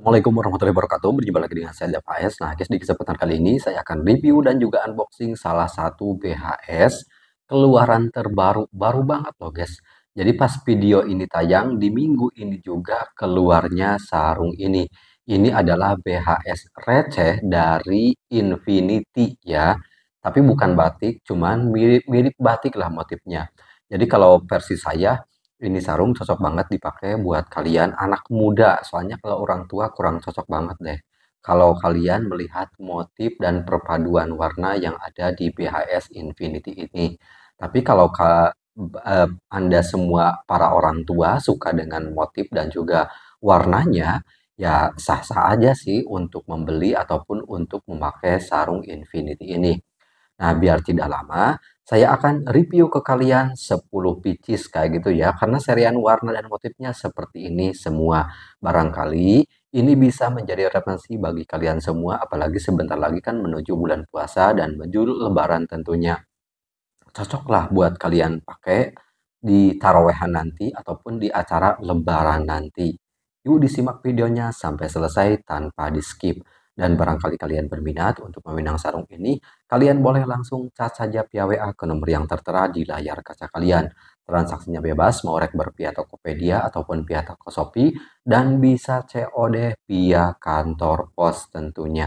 Assalamualaikum warahmatullahi wabarakatuh. Berjumpa lagi dengan saya Faiz. Nah, guys, di kesempatan kali ini saya akan review dan juga unboxing salah satu BHS keluaran terbaru baru banget loh, guys. Jadi pas video ini tayang di minggu ini juga keluarnya sarung ini. Ini adalah BHS receh dari Infinity ya. Tapi bukan batik, cuman mirip-mirip batik lah motifnya. Jadi kalau versi saya ini sarung cocok banget dipakai buat kalian anak muda. Soalnya kalau orang tua kurang cocok banget deh. Kalau kalian melihat motif dan perpaduan warna yang ada di BHS Infinity ini. Tapi kalau ka, eh, Anda semua para orang tua suka dengan motif dan juga warnanya, ya sah-sah aja sih untuk membeli ataupun untuk memakai sarung Infinity ini. Nah, biar tidak lama, saya akan review ke kalian 10 pieces kayak gitu ya karena serian warna dan motifnya seperti ini semua barangkali ini bisa menjadi referensi bagi kalian semua apalagi sebentar lagi kan menuju bulan puasa dan menuju lebaran tentunya cocoklah buat kalian pakai di tarawehan nanti ataupun di acara lebaran nanti yuk disimak videonya sampai selesai tanpa di skip dan hmm. barangkali kalian berminat untuk meminang sarung ini, kalian boleh langsung cat saja via WA ke nomor yang tertera di layar kaca kalian. Transaksinya bebas, mau rekber via Tokopedia ataupun via Tokosopi, dan bisa COD via kantor pos tentunya.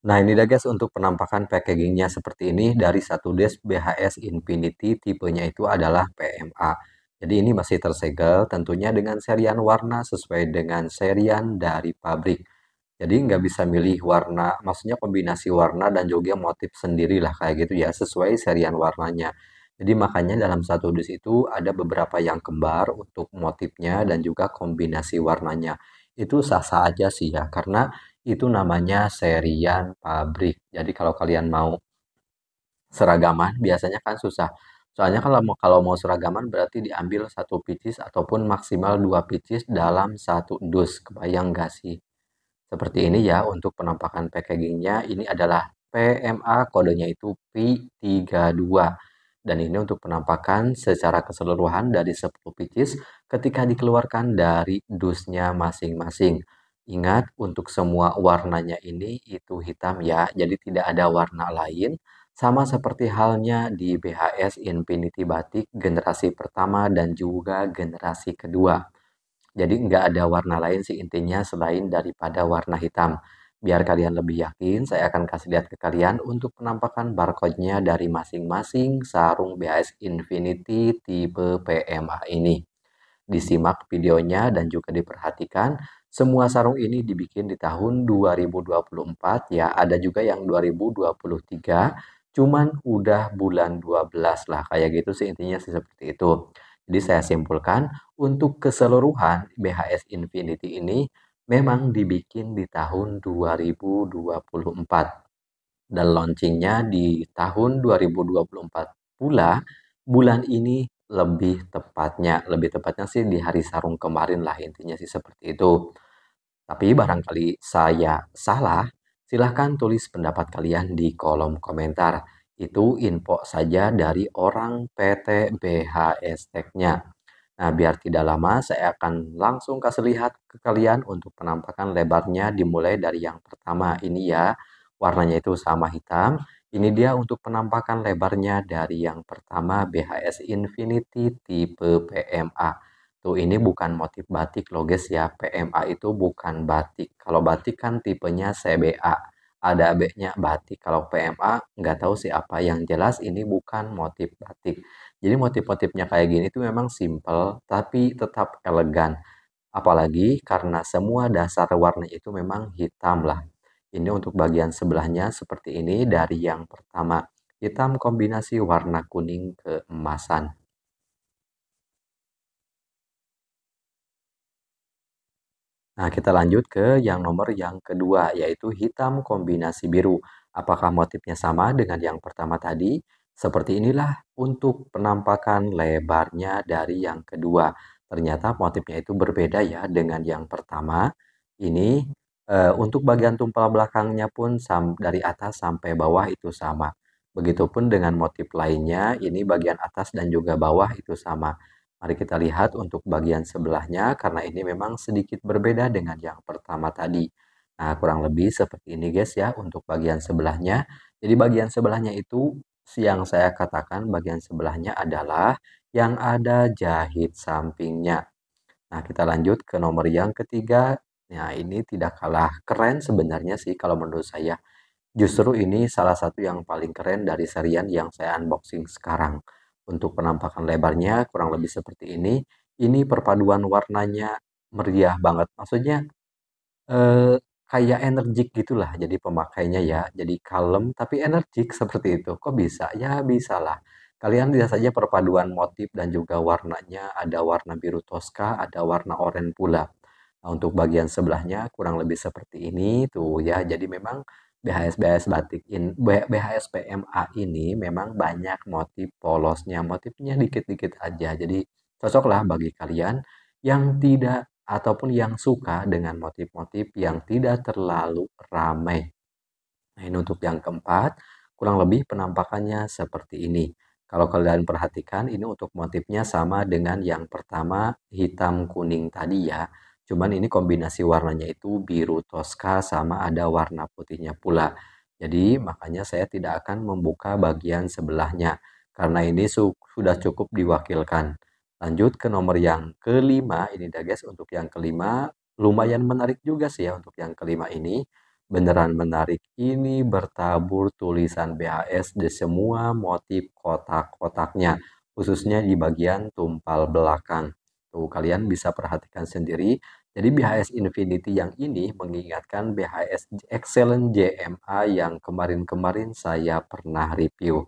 Nah ini dah guys untuk penampakan packagingnya seperti ini dari satu desk BHS Infinity tipenya itu adalah PMA. Jadi ini masih tersegel tentunya dengan serian warna sesuai dengan serian dari pabrik jadi nggak bisa milih warna maksudnya kombinasi warna dan juga motif sendiri lah kayak gitu ya sesuai serian warnanya jadi makanya dalam satu dus itu ada beberapa yang kembar untuk motifnya dan juga kombinasi warnanya itu sah-sah aja sih ya karena itu namanya serian pabrik jadi kalau kalian mau seragaman biasanya kan susah soalnya kalau mau kalau mau seragaman berarti diambil satu pieces ataupun maksimal dua pieces dalam satu dus kebayang gak sih seperti ini ya untuk penampakan packagingnya ini adalah PMA kodenya itu P32 dan ini untuk penampakan secara keseluruhan dari 10 pieces ketika dikeluarkan dari dusnya masing-masing ingat untuk semua warnanya ini itu hitam ya jadi tidak ada warna lain sama seperti halnya di BHS Infinity Batik generasi pertama dan juga generasi kedua jadi nggak ada warna lain sih intinya selain daripada warna hitam. Biar kalian lebih yakin, saya akan kasih lihat ke kalian untuk penampakan barcode-nya dari masing-masing sarung BAS Infinity tipe PMA ini. Disimak videonya dan juga diperhatikan, semua sarung ini dibikin di tahun 2024 ya, ada juga yang 2023, cuman udah bulan 12 lah, kayak gitu sih intinya sih seperti itu. Jadi saya simpulkan untuk keseluruhan BHS Infinity ini memang dibikin di tahun 2024 dan launchingnya di tahun 2024 pula bulan ini lebih tepatnya lebih tepatnya sih di hari sarung kemarin lah intinya sih seperti itu tapi barangkali saya salah silahkan tulis pendapat kalian di kolom komentar itu info saja dari orang PT BHS Tech-nya. Nah, biar tidak lama saya akan langsung kasih lihat ke kalian untuk penampakan lebarnya dimulai dari yang pertama ini ya. Warnanya itu sama hitam. Ini dia untuk penampakan lebarnya dari yang pertama BHS Infinity tipe PMA. Tuh ini bukan motif batik loh guys ya. PMA itu bukan batik. Kalau batik kan tipenya CBA ada b nya batik. Kalau PMA nggak tahu sih apa. Yang jelas ini bukan motif batik. Jadi motif-motifnya kayak gini itu memang simple tapi tetap elegan. Apalagi karena semua dasar warna itu memang hitam lah. Ini untuk bagian sebelahnya seperti ini dari yang pertama. Hitam kombinasi warna kuning keemasan. Nah, kita lanjut ke yang nomor yang kedua, yaitu hitam kombinasi biru. Apakah motifnya sama dengan yang pertama tadi? Seperti inilah untuk penampakan lebarnya dari yang kedua. Ternyata motifnya itu berbeda ya dengan yang pertama. Ini e, untuk bagian tumpal belakangnya pun sam, dari atas sampai bawah itu sama. Begitupun dengan motif lainnya, ini bagian atas dan juga bawah itu sama. Mari kita lihat untuk bagian sebelahnya karena ini memang sedikit berbeda dengan yang pertama tadi. Nah, kurang lebih seperti ini guys ya untuk bagian sebelahnya. Jadi bagian sebelahnya itu yang saya katakan bagian sebelahnya adalah yang ada jahit sampingnya. Nah, kita lanjut ke nomor yang ketiga. Nah, ini tidak kalah keren sebenarnya sih kalau menurut saya. Justru ini salah satu yang paling keren dari serian yang saya unboxing sekarang. Untuk penampakan lebarnya kurang lebih seperti ini. Ini perpaduan warnanya meriah banget. Maksudnya eh, kayak energik gitulah jadi pemakainya ya. Jadi kalem tapi energik seperti itu. Kok bisa? Ya bisa lah. Kalian lihat saja perpaduan motif dan juga warnanya. Ada warna biru toska, ada warna oranye pula. Nah, untuk bagian sebelahnya kurang lebih seperti ini tuh ya. Jadi memang BHS BHS batik in BHS PMA ini memang banyak motif polosnya motifnya dikit-dikit aja jadi cocoklah bagi kalian yang tidak ataupun yang suka dengan motif-motif yang tidak terlalu ramai nah ini untuk yang keempat kurang lebih penampakannya seperti ini kalau kalian perhatikan ini untuk motifnya sama dengan yang pertama hitam kuning tadi ya Cuman ini kombinasi warnanya itu biru toska sama ada warna putihnya pula. Jadi makanya saya tidak akan membuka bagian sebelahnya karena ini su sudah cukup diwakilkan. Lanjut ke nomor yang kelima, ini dah guys untuk yang kelima lumayan menarik juga sih ya untuk yang kelima ini. Beneran menarik ini bertabur tulisan BAS di semua motif kotak-kotaknya, khususnya di bagian tumpal belakang. Tuh, gitu. kalian bisa perhatikan sendiri. Jadi hmm. BHS Infinity yang ini mengingatkan BHS Excellent JMA yang kemarin-kemarin saya pernah review.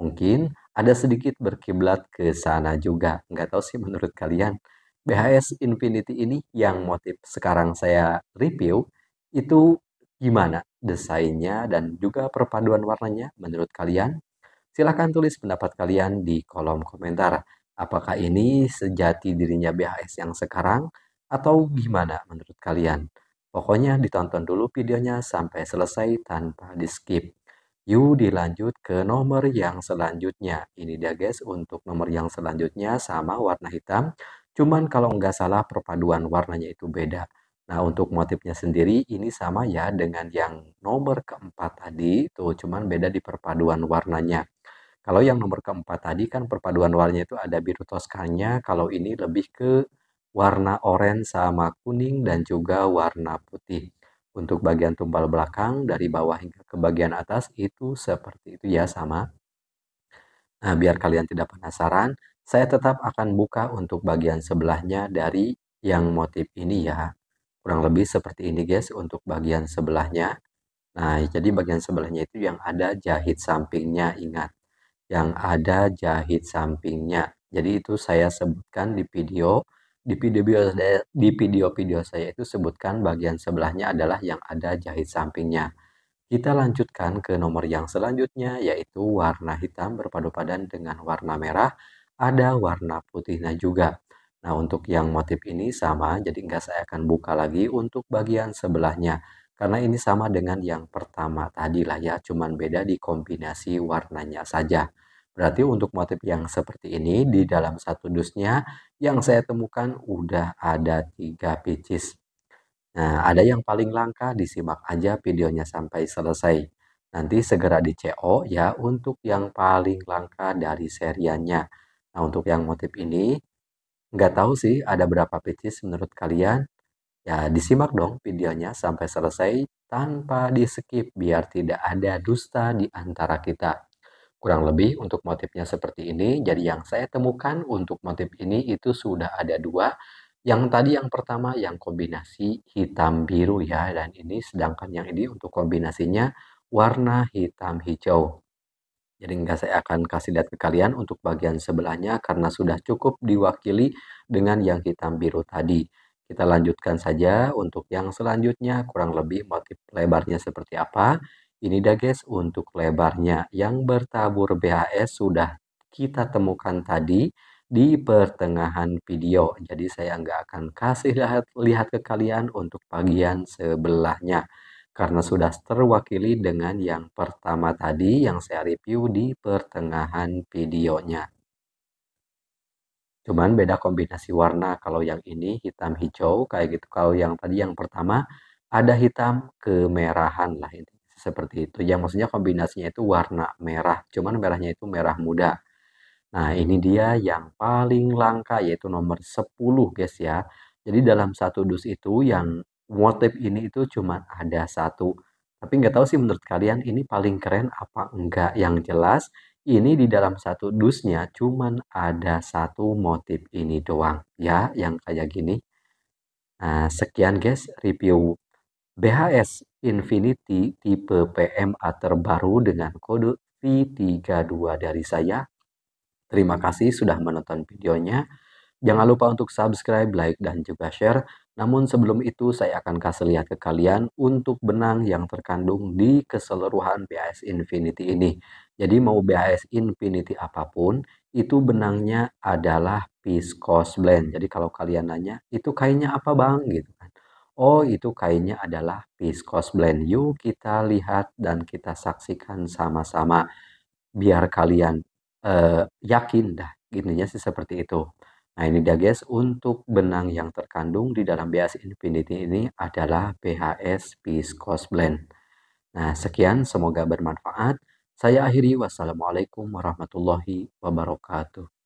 Mungkin ada sedikit berkiblat ke sana juga. Nggak tahu sih menurut kalian. BHS Infinity ini yang motif sekarang saya review itu gimana desainnya dan juga perpaduan warnanya menurut kalian? Silahkan tulis pendapat kalian di kolom komentar. Apakah ini sejati dirinya BHS yang sekarang atau gimana menurut kalian? Pokoknya ditonton dulu videonya sampai selesai tanpa di skip. You dilanjut ke nomor yang selanjutnya. Ini dia guys untuk nomor yang selanjutnya sama warna hitam. Cuman kalau nggak salah perpaduan warnanya itu beda. Nah untuk motifnya sendiri ini sama ya dengan yang nomor keempat tadi. Tuh cuman beda di perpaduan warnanya. Kalau yang nomor keempat tadi kan perpaduan warnanya itu ada biru toskanya, kalau ini lebih ke warna oranye sama kuning dan juga warna putih. Untuk bagian tumbal belakang dari bawah hingga ke bagian atas itu seperti itu ya sama. Nah, biar kalian tidak penasaran, saya tetap akan buka untuk bagian sebelahnya dari yang motif ini ya. Kurang lebih seperti ini guys untuk bagian sebelahnya. Nah, jadi bagian sebelahnya itu yang ada jahit sampingnya, ingat yang ada jahit sampingnya. Jadi itu saya sebutkan di video di video di video-video saya itu sebutkan bagian sebelahnya adalah yang ada jahit sampingnya. Kita lanjutkan ke nomor yang selanjutnya yaitu warna hitam berpadu padan dengan warna merah, ada warna putihnya juga. Nah untuk yang motif ini sama, jadi enggak saya akan buka lagi untuk bagian sebelahnya. Karena ini sama dengan yang pertama tadi lah ya, cuman beda di kombinasi warnanya saja. Berarti untuk motif yang seperti ini di dalam satu dusnya yang saya temukan udah ada tiga pieces. Nah, ada yang paling langka disimak aja videonya sampai selesai. Nanti segera di CO ya untuk yang paling langka dari seriannya. Nah, untuk yang motif ini nggak tahu sih ada berapa pieces menurut kalian Ya, disimak dong videonya sampai selesai tanpa di-skip biar tidak ada dusta di antara kita. Kurang lebih untuk motifnya seperti ini, jadi yang saya temukan untuk motif ini itu sudah ada dua. Yang tadi yang pertama yang kombinasi hitam biru ya, dan ini sedangkan yang ini untuk kombinasinya warna hitam hijau. Jadi nggak saya akan kasih lihat ke kalian untuk bagian sebelahnya karena sudah cukup diwakili dengan yang hitam biru tadi. Kita lanjutkan saja untuk yang selanjutnya kurang lebih motif lebarnya seperti apa. Ini dah guys untuk lebarnya yang bertabur BHS sudah kita temukan tadi di pertengahan video. Jadi saya nggak akan kasih lihat, lihat ke kalian untuk bagian sebelahnya. Karena sudah terwakili dengan yang pertama tadi yang saya review di pertengahan videonya cuman beda kombinasi warna kalau yang ini hitam hijau kayak gitu kalau yang tadi yang pertama ada hitam kemerahan lah ini seperti itu yang maksudnya kombinasinya itu warna merah cuman merahnya itu merah muda nah ini dia yang paling langka yaitu nomor 10 guys ya jadi dalam satu dus itu yang motif ini itu cuman ada satu tapi nggak tahu sih menurut kalian ini paling keren apa enggak yang jelas ini di dalam satu dusnya cuman ada satu motif ini doang ya yang kayak gini nah, sekian guys review BHS Infinity tipe PMA terbaru dengan kode V32 dari saya terima kasih sudah menonton videonya jangan lupa untuk subscribe like dan juga share namun sebelum itu saya akan kasih lihat ke kalian untuk benang yang terkandung di keseluruhan BAS Infinity ini. Jadi mau BAS Infinity apapun, itu benangnya adalah viscose blend. Jadi kalau kalian nanya, itu kainnya apa bang? gitu kan. Oh itu kainnya adalah viscose blend. Yuk kita lihat dan kita saksikan sama-sama biar kalian uh, yakin dah. Intinya sih seperti itu. Nah ini dia guys, untuk benang yang terkandung di dalam BHS Infinity ini adalah BHS Viscose Blend. Nah sekian, semoga bermanfaat. Saya akhiri, wassalamualaikum warahmatullahi wabarakatuh.